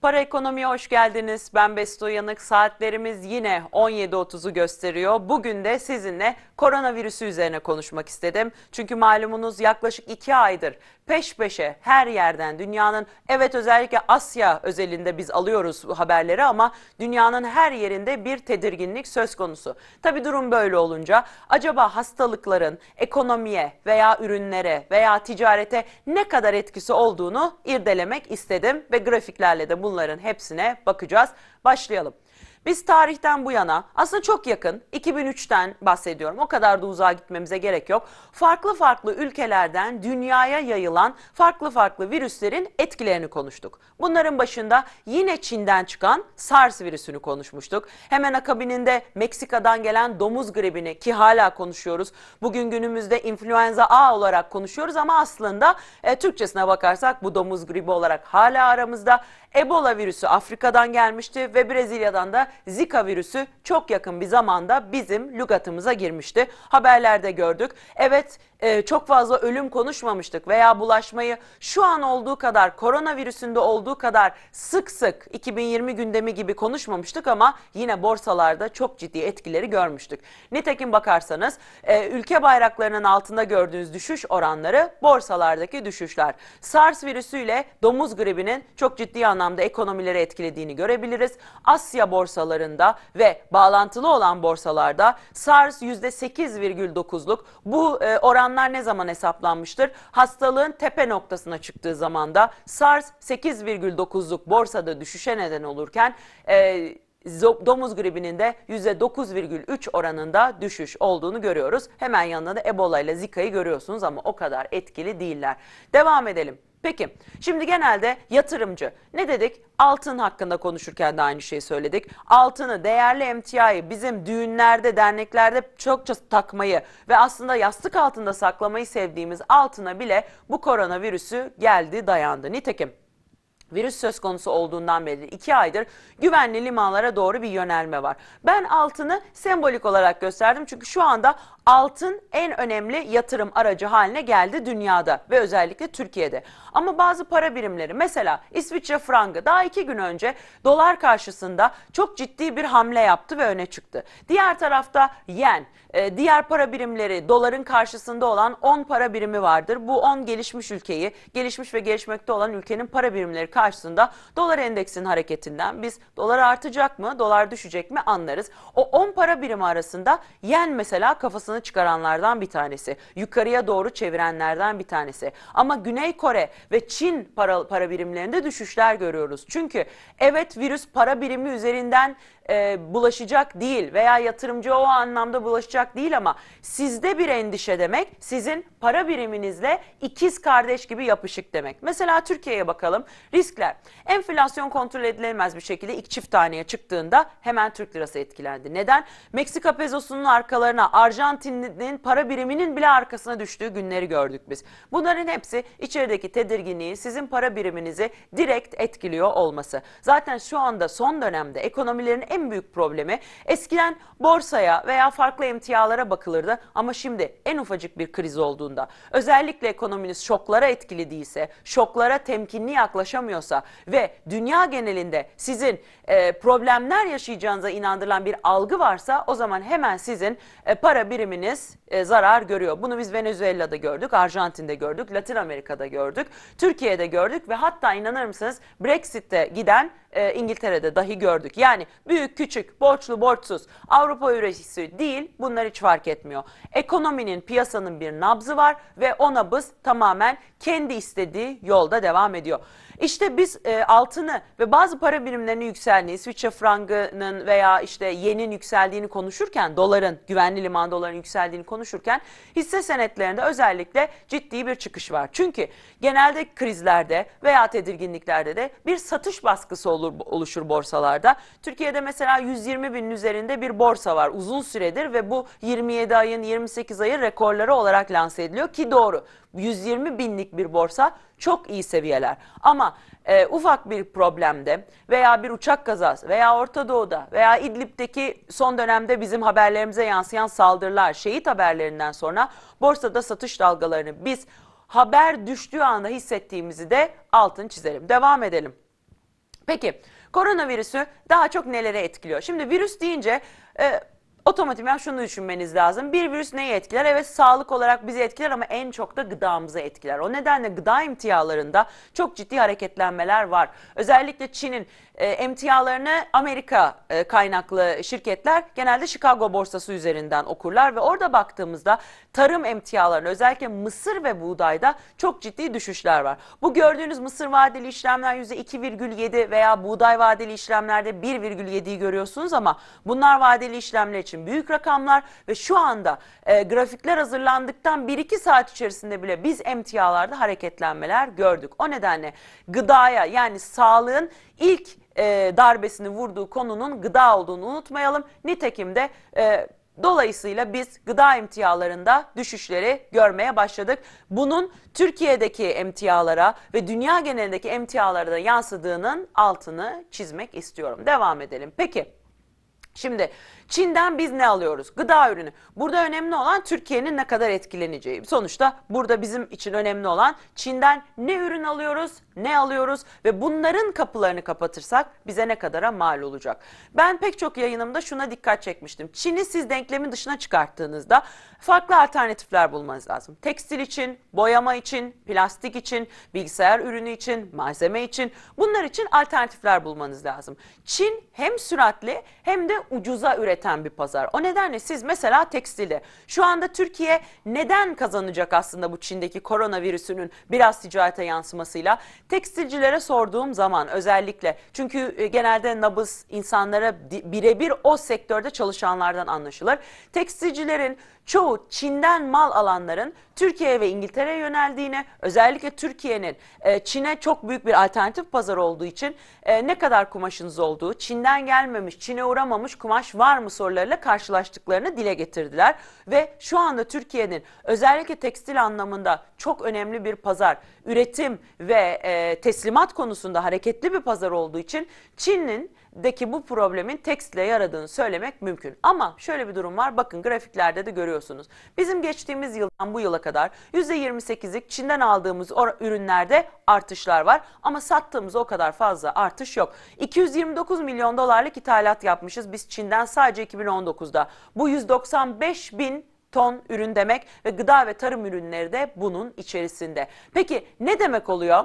Para Ekonomi'ye hoş geldiniz. Ben Besto Uyanık Saatlerimiz yine 17.30'u gösteriyor. Bugün de sizinle koronavirüsü üzerine konuşmak istedim. Çünkü malumunuz yaklaşık 2 aydır peş peşe her yerden dünyanın evet özellikle Asya özelinde biz alıyoruz bu haberleri ama dünyanın her yerinde bir tedirginlik söz konusu. Tabi durum böyle olunca acaba hastalıkların ekonomiye veya ürünlere veya ticarete ne kadar etkisi olduğunu irdelemek istedim ve grafiklerle de bu bunların hepsine bakacağız. Başlayalım. Biz tarihten bu yana aslında çok yakın 2003'ten bahsediyorum. O kadar da uzağa gitmemize gerek yok. Farklı farklı ülkelerden dünyaya yayılan farklı farklı virüslerin etkilerini konuştuk. Bunların başında yine Çin'den çıkan SARS virüsünü konuşmuştuk. Hemen akabininde Meksika'dan gelen domuz gribini ki hala konuşuyoruz. Bugün günümüzde influenza A olarak konuşuyoruz ama aslında e, Türkçesine bakarsak bu domuz gribi olarak hala aramızda. Ebola virüsü Afrika'dan gelmişti ve Brezilya'dan da Zika virüsü çok yakın bir zamanda bizim lügatımıza girmişti. Haberlerde gördük. Evet e, çok fazla ölüm konuşmamıştık veya bulaşmayı şu an olduğu kadar koronavirüsünde olduğu kadar sık sık 2020 gündemi gibi konuşmamıştık ama yine borsalarda çok ciddi etkileri görmüştük. Nitekim bakarsanız e, ülke bayraklarının altında gördüğünüz düşüş oranları borsalardaki düşüşler. SARS virüsüyle domuz gribinin çok ciddi anlamda anlamda ekonomileri etkilediğini görebiliriz. Asya borsalarında ve bağlantılı olan borsalarda SARS %8,9'luk bu e, oranlar ne zaman hesaplanmıştır? Hastalığın tepe noktasına çıktığı zamanda SARS 8,9'luk borsada düşüşe neden olurken e, domuz gribinin de %9,3 oranında düşüş olduğunu görüyoruz. Hemen yanında da Ebola ile Zika'yı görüyorsunuz ama o kadar etkili değiller. Devam edelim. Peki şimdi genelde yatırımcı ne dedik? Altın hakkında konuşurken de aynı şeyi söyledik. Altını, değerli emtiayı bizim düğünlerde, derneklerde çokça takmayı ve aslında yastık altında saklamayı sevdiğimiz altına bile bu koronavirüsü geldi dayandı. Nitekim Virüs söz konusu olduğundan beri iki aydır güvenli limanlara doğru bir yönelme var. Ben altını sembolik olarak gösterdim çünkü şu anda altın en önemli yatırım aracı haline geldi dünyada ve özellikle Türkiye'de. Ama bazı para birimleri mesela İsviçre frangı daha iki gün önce dolar karşısında çok ciddi bir hamle yaptı ve öne çıktı. Diğer tarafta yen, e, diğer para birimleri doların karşısında olan 10 para birimi vardır. Bu 10 gelişmiş ülkeyi, gelişmiş ve gelişmekte olan ülkenin para birimleri karşısında dolar endeksinin hareketinden biz dolar artacak mı, dolar düşecek mi anlarız. O 10 para birimi arasında yen mesela kafasını çıkaranlardan bir tanesi. Yukarıya doğru çevirenlerden bir tanesi. Ama Güney Kore ve Çin para, para birimlerinde düşüşler görüyoruz. Çünkü evet virüs para birimi üzerinden e, bulaşacak değil veya yatırımcı o anlamda bulaşacak değil ama sizde bir endişe demek sizin para biriminizle ikiz kardeş gibi yapışık demek. Mesela Türkiye'ye bakalım riskler enflasyon kontrol edilemez bir şekilde ilk çift taneye çıktığında hemen Türk lirası etkilendi. Neden? Meksika pezosunun arkalarına Arjantin'in para biriminin bile arkasına düştüğü günleri gördük biz. Bunların hepsi içerideki tedirginliği sizin para biriminizi direkt etkiliyor olması. Zaten şu anda son dönemde ekonomilerin en büyük problemi eskiden borsaya veya farklı emtialara bakılırdı ama şimdi en ufacık bir kriz olduğunda özellikle ekonominiz şoklara etkili değilse, şoklara temkinli yaklaşamıyorsa ve dünya genelinde sizin e, problemler yaşayacağınıza inandırılan bir algı varsa o zaman hemen sizin e, para biriminiz e, zarar görüyor. Bunu biz Venezuela'da gördük, Arjantin'de gördük, Latin Amerika'da gördük, Türkiye'de gördük ve hatta inanır mısınız Brexit'te giden e, İngiltere'de dahi gördük. Yani büyük büyük küçük, borçlu borçsuz, Avrupa üretisi değil bunlar hiç fark etmiyor. Ekonominin, piyasanın bir nabzı var ve o nabız tamamen kendi istediği yolda devam ediyor. İşte biz e, altını ve bazı para birimlerinin yükseldiği, İsviçre frangının veya işte yenin yükseldiğini konuşurken, doların, güvenli liman doların yükseldiğini konuşurken hisse senetlerinde özellikle ciddi bir çıkış var. Çünkü genelde krizlerde veya tedirginliklerde de bir satış baskısı olur, oluşur borsalarda. Türkiye'de mesela mesela 120 binin üzerinde bir borsa var uzun süredir ve bu 27 ayın 28 ayı rekorları olarak lanse ediliyor ki doğru 120 binlik bir borsa çok iyi seviyeler ama e, ufak bir problemde veya bir uçak kazası veya Orta Doğu'da veya İdlib'deki son dönemde bizim haberlerimize yansıyan saldırılar şehit haberlerinden sonra borsada satış dalgalarını biz haber düştüğü anda hissettiğimizi de altın çizelim. Devam edelim. Peki koronavirüsü daha çok nelere etkiliyor? Şimdi virüs deyince e, otomatikman şunu düşünmeniz lazım. Bir virüs neyi etkiler? Evet sağlık olarak bizi etkiler ama en çok da gıdamızı etkiler. O nedenle gıda imtiyalarında çok ciddi hareketlenmeler var. Özellikle Çin'in e, emtialarını Amerika e, kaynaklı şirketler genelde Chicago borsası üzerinden okurlar ve orada baktığımızda tarım emtialarına özellikle mısır ve buğdayda çok ciddi düşüşler var. Bu gördüğünüz mısır vadeli işlemler %2,7 veya buğday vadeli işlemlerde 1,7'yi görüyorsunuz ama bunlar vadeli işlemler için büyük rakamlar ve şu anda e, grafikler hazırlandıktan 1-2 saat içerisinde bile biz emtialarda hareketlenmeler gördük. O nedenle gıdaya yani sağlığın ilk e, darbesini vurduğu konunun gıda olduğunu unutmayalım. Nitekim de e, Dolayısıyla biz gıda emtialarında düşüşleri görmeye başladık. Bunun Türkiye'deki emtialara ve dünya genelindeki emtialara da yansıdığının altını çizmek istiyorum. Devam edelim. Peki Şimdi Çin'den biz ne alıyoruz? Gıda ürünü. Burada önemli olan Türkiye'nin ne kadar etkileneceği. Sonuçta burada bizim için önemli olan Çin'den ne ürün alıyoruz, ne alıyoruz ve bunların kapılarını kapatırsak bize ne kadara mal olacak. Ben pek çok yayınımda şuna dikkat çekmiştim. Çin'i siz denklemin dışına çıkarttığınızda farklı alternatifler bulmanız lazım. Tekstil için, boyama için, plastik için, bilgisayar ürünü için, malzeme için bunlar için alternatifler bulmanız lazım. Çin hem süratli hem de ucuza üretim üreten bir pazar. O nedenle siz mesela tekstili şu anda Türkiye neden kazanacak aslında bu Çin'deki koronavirüsünün biraz ticarete yansımasıyla? Tekstilcilere sorduğum zaman özellikle çünkü e, genelde nabız insanlara birebir o sektörde çalışanlardan anlaşılır. Tekstilcilerin çoğu Çin'den mal alanların Türkiye'ye ve İngiltere'ye yöneldiğine, özellikle Türkiye'nin e, Çin'e çok büyük bir alternatif pazar olduğu için e, ne kadar kumaşınız olduğu, Çin'den gelmemiş, Çin'e uğramamış kumaş var mı sorularıyla karşılaştıklarını dile getirdiler. Ve şu anda Türkiye'nin özellikle tekstil anlamında çok önemli bir pazar, üretim ve e, teslimat konusunda hareketli bir pazar olduğu için Çin'in deki bu problemin tekstle yaradığını söylemek mümkün. Ama şöyle bir durum var. Bakın grafiklerde de görüyorsunuz. Bizim geçtiğimiz yıldan bu yıla kadar %28'lik Çin'den aldığımız ürünlerde artışlar var. Ama sattığımız o kadar fazla artış yok. 229 milyon dolarlık ithalat yapmışız biz Çin'den sadece 2019'da. Bu 195 bin ton ürün demek ve gıda ve tarım ürünleri de bunun içerisinde. Peki ne demek oluyor?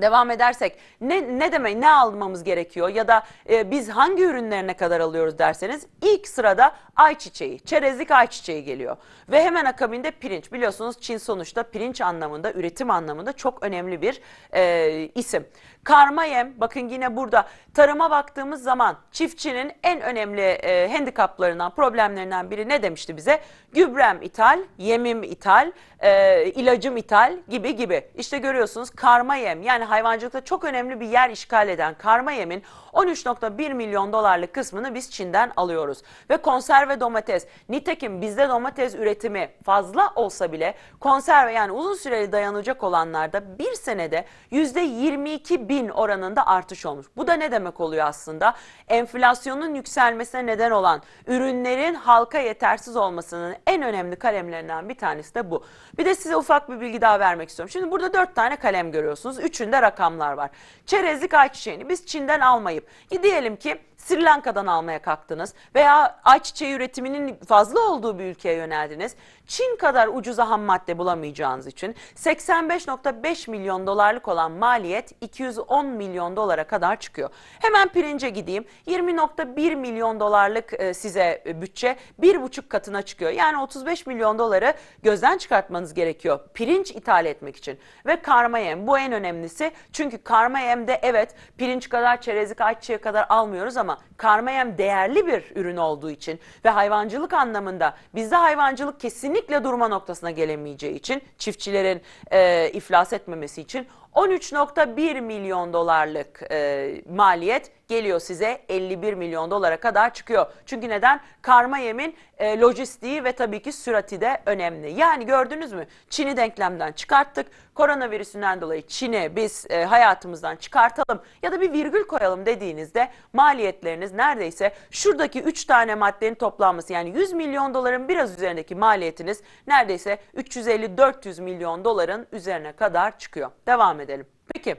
Devam edersek ne, ne demek ne almamız gerekiyor ya da e, biz hangi ürünlerine kadar alıyoruz derseniz ilk sırada ayçiçeği, çerezlik ayçiçeği geliyor. Ve hemen akabinde pirinç biliyorsunuz Çin sonuçta pirinç anlamında üretim anlamında çok önemli bir e, isim. Karma yem bakın yine burada tarıma baktığımız zaman çiftçinin en önemli e, handikaplarından problemlerinden biri ne demişti bize? Gübrem ithal, yemim ithal e, ilacım ithal gibi gibi. İşte görüyorsunuz karma yem yani hayvancılıkta çok önemli bir yer işgal eden karma yemin 13.1 milyon dolarlık kısmını biz Çin'den alıyoruz. Ve konserve domates nitekim bizde domates üretimi fazla olsa bile konserve yani uzun süreli dayanacak olanlarda bir senede %22 bin oranında artış olmuş. Bu da ne demek oluyor aslında? Enflasyonun yükselmesine neden olan ürünlerin halka yetersiz olmasının en önemli kalemlerinden bir tanesi de bu. Bir de size ufak bir bilgi daha vermek istiyorum. Şimdi burada dört tane kalem görüyorsunuz. Üçünde rakamlar var. Çerezlik ayçiçeğini biz Çin'den almayıp diyelim ki Sri Lanka'dan almaya kalktınız veya ayçiçeği üretiminin fazla olduğu bir ülkeye yöneldiniz. Çin kadar ucuza ham madde bulamayacağınız için 85.5 milyon dolarlık olan maliyet 210 milyon dolara kadar çıkıyor. Hemen pirince gideyim. 20.1 milyon dolarlık e, size e, bütçe 1,5 katına çıkıyor. Yani 35 milyon doları gözden çıkartmanız gerekiyor pirinç ithal etmek için. Ve karma yem bu en önemlisi. Çünkü karma yemde evet pirinç kadar çerezlik ayçiçeği kadar almıyoruz ama karma yem değerli bir ürün olduğu için ve hayvancılık anlamında bizde hayvancılık kesin kesinlikle durma noktasına gelemeyeceği için çiftçilerin e, iflas etmemesi için 13.1 milyon dolarlık e, maliyet geliyor size 51 milyon dolara kadar çıkıyor. Çünkü neden? Karma yemin e, lojistiği ve tabii ki sürati de önemli. Yani gördünüz mü? Çin'i denklemden çıkarttık. Koronavirüsünden dolayı Çin'i biz e, hayatımızdan çıkartalım ya da bir virgül koyalım dediğinizde maliyetleriniz neredeyse şuradaki 3 tane maddenin toplanması yani 100 milyon doların biraz üzerindeki maliyetiniz neredeyse 350-400 milyon doların üzerine kadar çıkıyor. Devam edelim edelim. Peki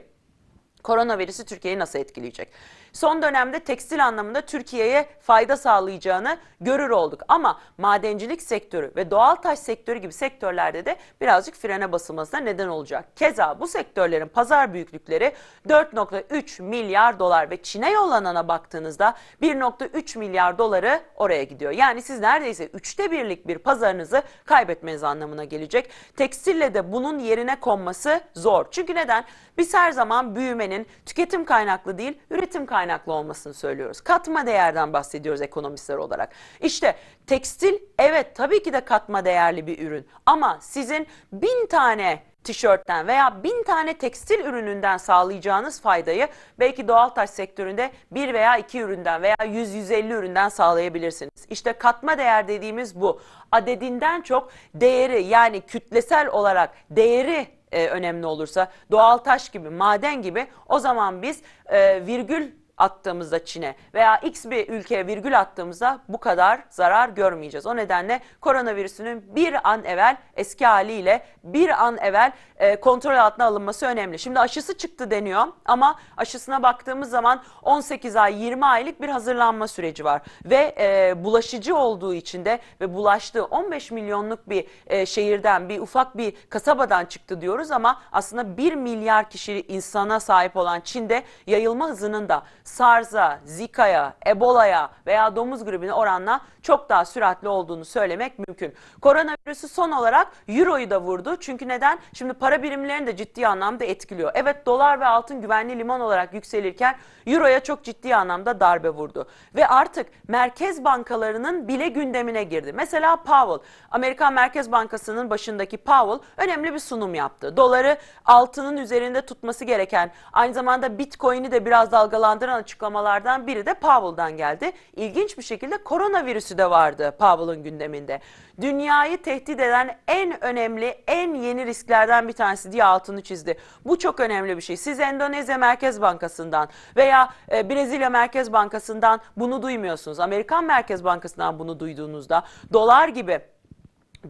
koronavirüsü Türkiye'yi nasıl etkileyecek? son dönemde tekstil anlamında Türkiye'ye fayda sağlayacağını görür olduk. Ama madencilik sektörü ve doğal taş sektörü gibi sektörlerde de birazcık frene basılmasına neden olacak. Keza bu sektörlerin pazar büyüklükleri 4.3 milyar dolar ve Çin'e yollanana baktığınızda 1.3 milyar doları oraya gidiyor. Yani siz neredeyse üçte birlik bir pazarınızı kaybetmeniz anlamına gelecek. Tekstille de bunun yerine konması zor. Çünkü neden? Biz her zaman büyümenin tüketim kaynaklı değil, üretim kaynaklı kaynaklı olmasını söylüyoruz. Katma değerden bahsediyoruz ekonomistler olarak. İşte tekstil evet tabii ki de katma değerli bir ürün ama sizin bin tane tişörtten veya bin tane tekstil ürününden sağlayacağınız faydayı belki doğal taş sektöründe bir veya iki üründen veya 100-150 üründen sağlayabilirsiniz. İşte katma değer dediğimiz bu. Adedinden çok değeri yani kütlesel olarak değeri e, önemli olursa doğal taş gibi maden gibi o zaman biz e, virgül attığımızda Çin'e veya X bir ülkeye virgül attığımızda bu kadar zarar görmeyeceğiz. O nedenle koronavirüsünün bir an evvel eski haliyle bir an evvel e, kontrol altına alınması önemli. Şimdi aşısı çıktı deniyor ama aşısına baktığımız zaman 18 ay 20 aylık bir hazırlanma süreci var. Ve e, bulaşıcı olduğu için de ve bulaştığı 15 milyonluk bir e, şehirden bir ufak bir kasabadan çıktı diyoruz ama aslında 1 milyar kişi insana sahip olan Çin'de yayılma hızının da SARS'a, Zika'ya, Ebola'ya veya domuz gribine oranla çok daha süratli olduğunu söylemek mümkün. Koronavirüsü son olarak Euro'yu da vurdu. Çünkü neden? Şimdi para birimlerini de ciddi anlamda etkiliyor. Evet dolar ve altın güvenli liman olarak yükselirken Euro'ya çok ciddi anlamda darbe vurdu. Ve artık merkez bankalarının bile gündemine girdi. Mesela Powell, Amerikan Merkez Bankası'nın başındaki Powell önemli bir sunum yaptı. Doları altının üzerinde tutması gereken, aynı zamanda Bitcoin'i de biraz dalgalandıran açıklamalardan biri de Powell'dan geldi. İlginç bir şekilde koronavirüsü görüntüsü de vardı Powell'ın gündeminde. Dünyayı tehdit eden en önemli, en yeni risklerden bir tanesi diye altını çizdi. Bu çok önemli bir şey. Siz Endonezya Merkez Bankası'ndan veya e, Brezilya Merkez Bankası'ndan bunu duymuyorsunuz. Amerikan Merkez Bankası'ndan bunu duyduğunuzda dolar gibi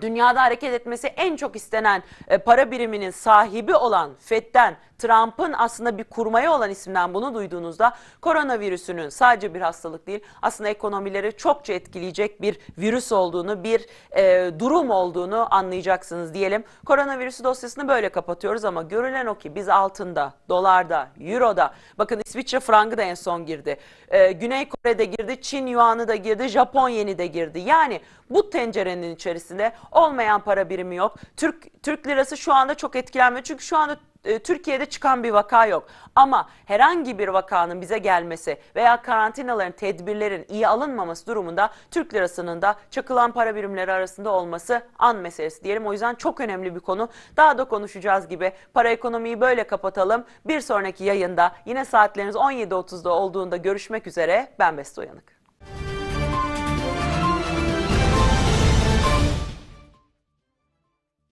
dünyada hareket etmesi en çok istenen e, para biriminin sahibi olan FED'den Trump'ın aslında bir kurmaya olan isimden bunu duyduğunuzda koronavirüsünün sadece bir hastalık değil aslında ekonomileri çokça etkileyecek bir virüs olduğunu bir e, durum olduğunu anlayacaksınız diyelim. Koronavirüsü dosyasını böyle kapatıyoruz ama görülen o ki biz altında, dolarda, euroda bakın İsviçre frangı da en son girdi. E, Güney Kore'de girdi, Çin yuanı da girdi, Japon yeni de girdi. Yani bu tencerenin içerisinde olmayan para birimi yok. Türk Türk lirası şu anda çok etkilenmiyor. Çünkü şu anda e, Türkiye'de çıkan bir vaka yok. Ama herhangi bir vakanın bize gelmesi veya karantinaların, tedbirlerin iyi alınmaması durumunda Türk lirasının da çakılan para birimleri arasında olması an meselesi diyelim. O yüzden çok önemli bir konu. Daha da konuşacağız gibi para ekonomiyi böyle kapatalım. Bir sonraki yayında yine saatleriniz 17.30'da olduğunda görüşmek üzere. Ben Beste Uyanık.